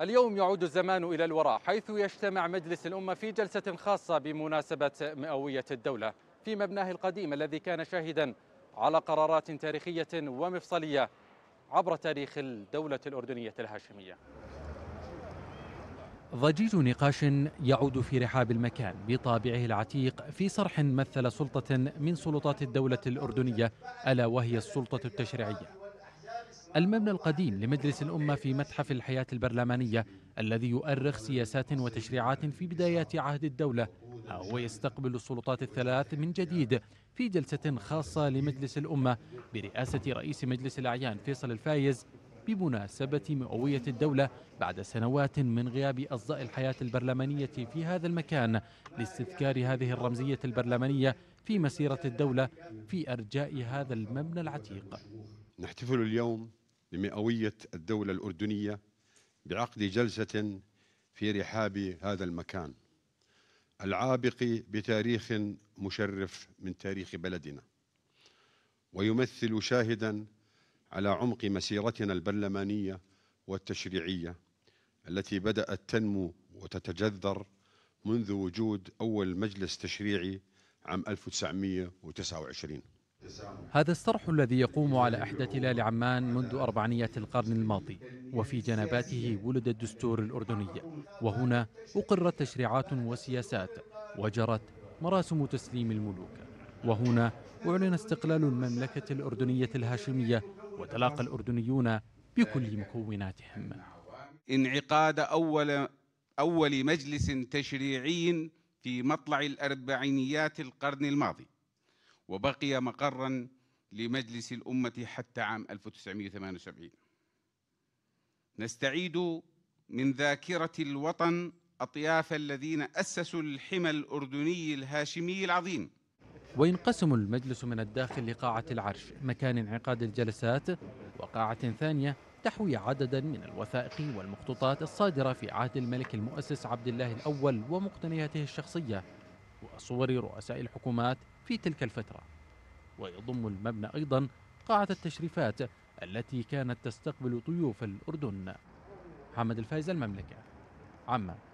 اليوم يعود الزمان إلى الوراء حيث يجتمع مجلس الأمة في جلسة خاصة بمناسبة مئوية الدولة في مبناه القديم الذي كان شاهدا على قرارات تاريخية ومفصلية عبر تاريخ الدولة الأردنية الهاشمية ضجيج نقاش يعود في رحاب المكان بطابعه العتيق في صرح مثل سلطة من سلطات الدولة الأردنية ألا وهي السلطة التشريعية المبنى القديم لمجلس الأمة في متحف الحياة البرلمانية الذي يؤرخ سياسات وتشريعات في بدايات عهد الدولة هو يستقبل السلطات الثلاث من جديد في جلسة خاصة لمجلس الأمة برئاسة رئيس مجلس الأعيان فيصل الفايز بمناسبة مئوية الدولة بعد سنوات من غياب أصداء الحياة البرلمانية في هذا المكان لاستذكار هذه الرمزية البرلمانية في مسيرة الدولة في أرجاء هذا المبنى العتيق نحتفل اليوم بمئوية الدولة الأردنية بعقد جلسة في رحاب هذا المكان العابق بتاريخ مشرف من تاريخ بلدنا ويمثل شاهدا على عمق مسيرتنا البرلمانية والتشريعية التي بدأت تنمو وتتجذر منذ وجود أول مجلس تشريعي عام 1929 هذا الصرح الذي يقوم على أحدى تلال عمان منذ أربعينيات القرن الماضي وفي جنباته ولد الدستور الأردني وهنا أقرت تشريعات وسياسات وجرت مراسم تسليم الملوك وهنا أعلن استقلال المملكة الأردنية الهاشمية وتلاقى الأردنيون بكل مكوناتهم انعقاد أول, أول مجلس تشريعي في مطلع الأربعينيات القرن الماضي وبقي مقرا لمجلس الأمة حتى عام 1978 نستعيد من ذاكرة الوطن أطياف الذين أسسوا الحمى الأردني الهاشمي العظيم وينقسم المجلس من الداخل لقاعة العرش مكان انعقاد الجلسات وقاعة ثانية تحوي عددا من الوثائق والمخطوطات الصادرة في عهد الملك المؤسس عبد الله الأول ومقتنياته الشخصية وصور رؤساء الحكومات في تلك الفترة ويضم المبنى أيضا قاعة التشريفات التي كانت تستقبل ضيوف الأردن حمد الفايز المملكة عمان